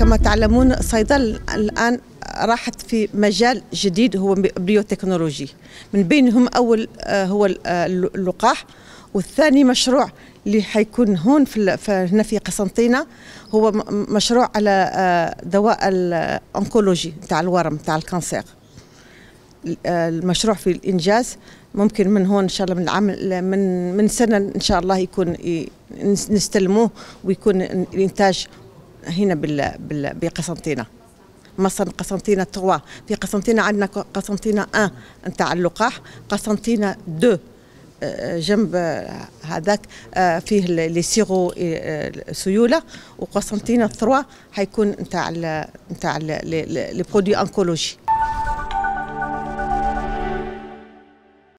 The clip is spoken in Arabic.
كما تعلمون الصيدله الان راحت في مجال جديد هو بيوتكنولوجي من بينهم اول آه، هو آه، اللقاح والثاني مشروع اللي حيكون هون في هنا في قسنطينه هو مشروع على آه، دواء الانكولوجي تاع الورم تاع الكانسير المشروع في الانجاز ممكن من هون ان شاء الله من العام من من سنه ان شاء الله يكون نستلموه ويكون الانتاج هنا بال... بال... بقسنطينة مثلا قسنطينة 3 في قسنطينة عندنا قسنطينة 1 نتاع اللقاح قسنطينة 2 آه، جنب هذاك آه، فيه لي سيغو آه، سيوله وقسنطينه 3 حيكون نتاع نتاع لي برودوي انكولوجي